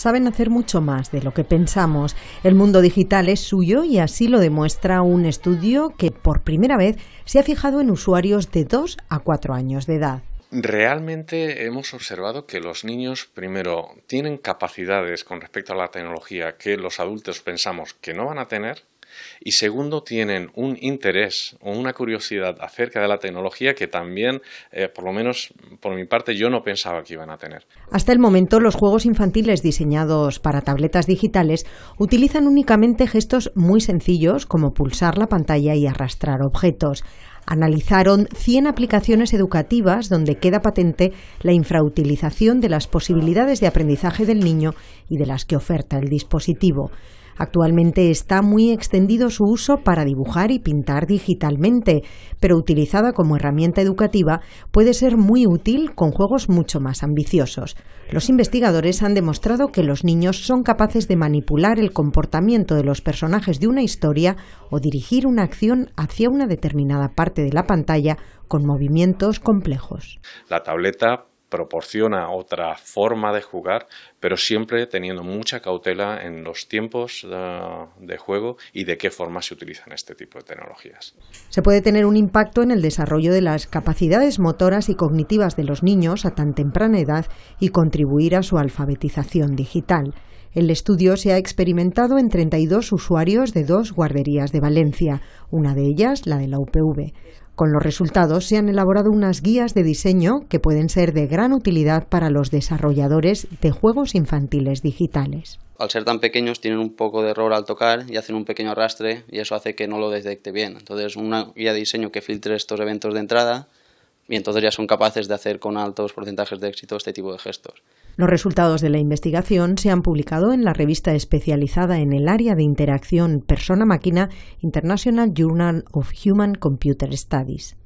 saben hacer mucho más de lo que pensamos. El mundo digital es suyo y así lo demuestra un estudio que por primera vez se ha fijado en usuarios de 2 a 4 años de edad. Realmente hemos observado que los niños, primero, tienen capacidades con respecto a la tecnología que los adultos pensamos que no van a tener y segundo tienen un interés o una curiosidad acerca de la tecnología que también, eh, por lo menos por mi parte, yo no pensaba que iban a tener. Hasta el momento, los juegos infantiles diseñados para tabletas digitales utilizan únicamente gestos muy sencillos como pulsar la pantalla y arrastrar objetos. Analizaron 100 aplicaciones educativas donde queda patente la infrautilización de las posibilidades de aprendizaje del niño y de las que oferta el dispositivo. Actualmente está muy extendido su uso para dibujar y pintar digitalmente, pero utilizada como herramienta educativa puede ser muy útil con juegos mucho más ambiciosos. Los investigadores han demostrado que los niños son capaces de manipular el comportamiento de los personajes de una historia o dirigir una acción hacia una determinada parte de la pantalla con movimientos complejos. La tableta proporciona otra forma de jugar, pero siempre teniendo mucha cautela en los tiempos eh, de juego y de qué forma se utilizan este tipo de tecnologías. Se puede tener un impacto en el desarrollo de las capacidades motoras y cognitivas de los niños a tan temprana edad y contribuir a su alfabetización digital. El estudio se ha experimentado en 32 usuarios de dos guarderías de Valencia, una de ellas la de la UPV. Con los resultados se han elaborado unas guías de diseño que pueden ser de gran utilidad para los desarrolladores de juegos infantiles digitales. Al ser tan pequeños tienen un poco de error al tocar y hacen un pequeño arrastre y eso hace que no lo detecte bien. Entonces una guía de diseño que filtre estos eventos de entrada y entonces ya son capaces de hacer con altos porcentajes de éxito este tipo de gestos. Los resultados de la investigación se han publicado en la revista especializada en el área de interacción persona-máquina International Journal of Human Computer Studies.